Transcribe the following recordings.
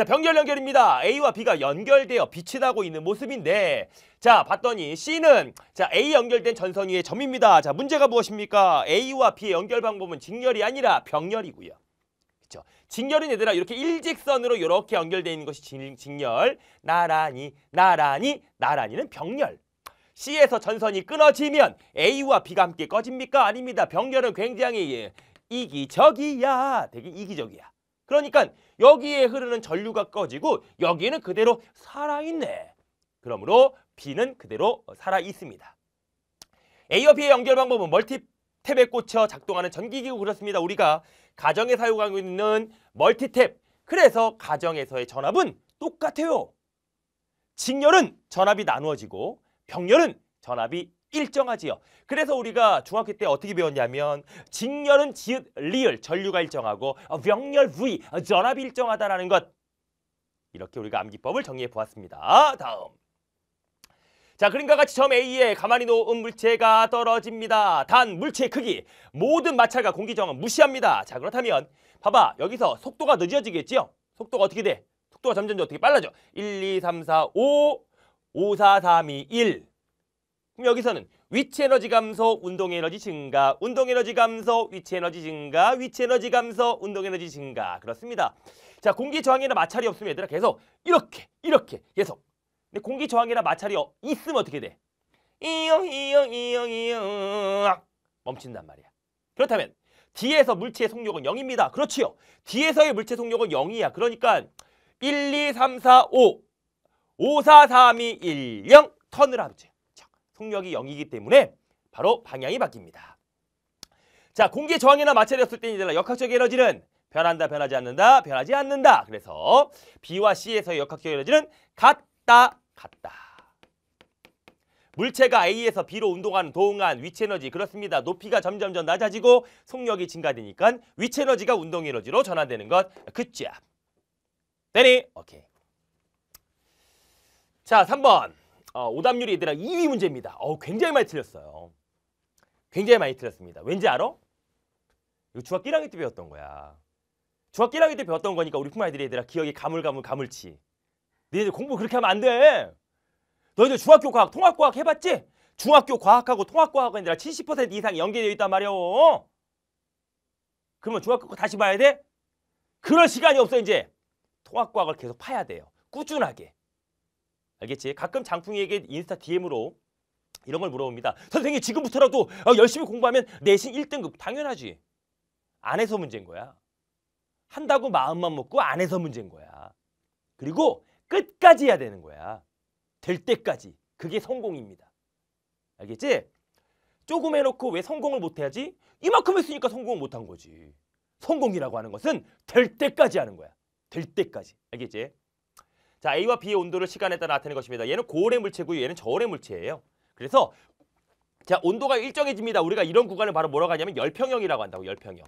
자, 병렬 연결입니다. A와 B가 연결되어 빛이 나고 있는 모습인데 자, 봤더니 C는 자, A 연결된 전선 위의 점입니다. 자, 문제가 무엇입니까? A와 B의 연결 방법은 직렬이 아니라 병렬이고요. 그렇죠? 직렬은 얘들아 이렇게 일직선으로 이렇게 연결되어 있는 것이 직렬, 나란히, 나란히, 나란히는 병렬. C에서 전선이 끊어지면 A와 B가 함께 꺼집니까? 아닙니다. 병렬은 굉장히 이기적이야. 되게 이기적이야. 그러니까 여기에 흐르는 전류가 꺼지고 여기에는 그대로 살아있네. 그러므로 B는 그대로 어, 살아있습니다. A와 B의 연결 방법은 멀티 탭에 꽂혀 작동하는 전기기구 그렇습니다. 우리가 가정에 사용하고 있는 멀티탭 그래서 가정에서의 전압은 똑같아요. 직렬은 전압이 나누어지고 병렬은 전압이 일정하지요. 그래서 우리가 중학교 때 어떻게 배웠냐면 직렬은 지읒, 리을, 전류가 일정하고 어, 명렬 부위, 어, 전압이 일정하다라는 것. 이렇게 우리가 암기법을 정리해 보았습니다. 다음. 자, 그림과 같이 점 A에 가만히 놓은 물체가 떨어집니다. 단 물체의 크기, 모든 마찰과 공기정은 무시합니다. 자, 그렇다면 봐봐. 여기서 속도가 늦어지겠지요? 속도가 어떻게 돼? 속도가 점점 어떻게 빨라져? 1, 2, 3, 4, 5, 5, 4, 3, 2, 1. 여기서는 위치 에너지 감소, 운동 에너지 증가, 운동 에너지 감소, 위치 에너지 증가, 위치 에너지 감소, 운동 에너지 증가. 그렇습니다. 자, 공기 저항이나 마찰이 없으면 얘들아 계속 이렇게, 이렇게 계속. 근데 공기 저항이나 마찰이 어, 있으면 어떻게 돼? 이영, 이영, 이영, 이영. 멈춘단 말이야. 그렇다면 뒤에서 물체의 속력은 0입니다. 그렇지요. 뒤에서의 물체 속력은 0이야. 그러니까 1, 2, 3, 4, 5, 5, 4, 3, 2, 1, 0 턴을 하지. 속력이 0이기 때문에 바로 방향이 바뀝니다. 자, 공기의 저항이나 마찰이 없을 때는 역학적 에너지는 변한다, 변하지 않는다, 변하지 않는다. 그래서 B와 C에서의 역학적 에너지는 같다, 같다. 물체가 A에서 B로 운동하는 동안 위치 에너지 그렇습니다. 높이가 점점점 낮아지고 속력이 증가되니까 위치 에너지가 운동 에너지로 전환되는 것. 그죠? 되니? 오케이. 자, 3번. 어, 오답률이 얘들아 2위 문제입니다. 어, 굉장히 많이 틀렸어요. 굉장히 많이 틀렸습니다. 왠지 알아? 이거 중학교 1학년 때 배웠던 거야. 중학교 1학년 때 배웠던 거니까 우리 푸아이들이 얘들아 기억이 가물가물 가물치. 너희들 공부 그렇게 하면 안 돼. 너희들 중학교 과학, 통합과학 해봤지? 중학교 과학하고 통합과학은 얘들아 70% 이상 연계되어 있단 말이오. 그러면 중학교 다시 봐야 돼? 그럴 시간이 없어 이제. 통합과학을 계속 파야 돼요. 꾸준하게. 알겠지? 가끔 장풍이에게 인스타 DM으로 이런 걸 물어봅니다. 선생님 지금부터라도 어, 열심히 공부하면 내신 1등급 당연하지. 안 해서 문제인 거야. 한다고 마음만 먹고 안 해서 문제인 거야. 그리고 끝까지 해야 되는 거야. 될 때까지. 그게 성공입니다. 알겠지? 조금 해놓고 왜 성공을 못해야지? 이만큼 했으니까 성공을 못한 거지. 성공이라고 하는 것은 될 때까지 하는 거야. 될 때까지. 알겠지? 자, A와 B의 온도를 시간에 따라 나타낸 것입니다. 얘는 고온의 물체고요. 얘는 저온의 물체예요. 그래서 자, 온도가 일정해집니다. 우리가 이런 구간을 바로 뭐라고 하냐면 열평형이라고 한다고. 열평형.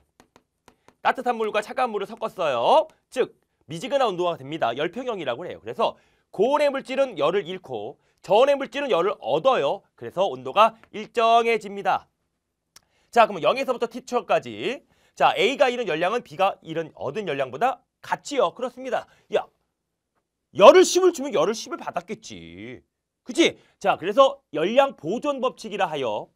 따뜻한 물과 차가운 물을 섞었어요. 즉, 미지근한 온도가 됩니다. 열평형이라고 해요. 그래서 고온의 물질은 열을 잃고 저온의 물질은 열을 얻어요. 그래서 온도가 일정해집니다. 자, 그럼 0에서부터 T초까지 자, A가 잃은 열량은 B가 잃은 얻은 열량보다 같지요. 그렇습니다. 야, 열을 10을 주면 열을 10을 받았겠지. 그치? 자, 그래서 열량 보존 법칙이라 하여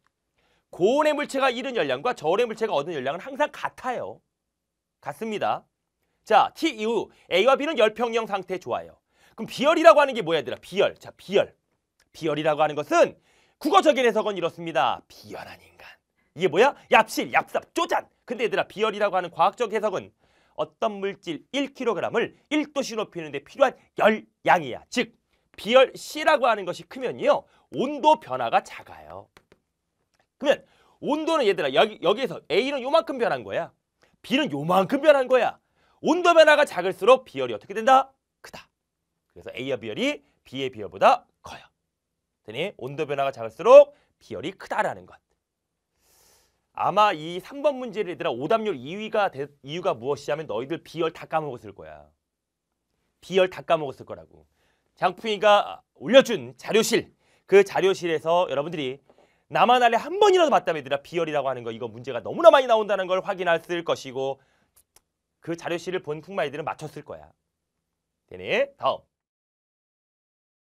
고온의 물체가 잃은 열량과 저온의 물체가 얻은 열량은 항상 같아요. 같습니다. 자, T 이후 A와 B는 열평형 상태 에 좋아요. 그럼 비열이라고 하는 게 뭐야 얘들아? 비열 자, 비열비열이라고 하는 것은 국어적인 해석은 이렇습니다. 비열한 인간. 이게 뭐야? 얍실, 얍삽, 쪼잔. 근데 얘들아 비열이라고 하는 과학적 해석은 어떤 물질 1kg을 1도씨 높이는 데 필요한 열량이야. 즉 비열 C라고 하는 것이 크면요. 온도 변화가 작아요. 그러면 온도는 얘들아 여기, 여기에서 A는 요만큼 변한 거야. B는 요만큼 변한 거야. 온도 변화가 작을수록 비열이 어떻게 된다? 크다. 그래서 A의 비열이 B의 비열보다 커요. 되니 온도 변화가 작을수록 비열이 크다라는 것. 아마 이 3번 문제를 얘들아 오답률 2위가 되, 이유가 무엇이냐면 너희들 B열 다 까먹었을 거야. B열 다 까먹었을 거라고. 장풍이가 올려준 자료실 그 자료실에서 여러분들이 나만 알래 한 번이라도 봤다면 얘들아 B열이라고 하는 거 이거 문제가 너무나 많이 나온다는 걸 확인했을 것이고 그 자료실을 본 풍마이들은 맞췄을 거야. 되네 다음.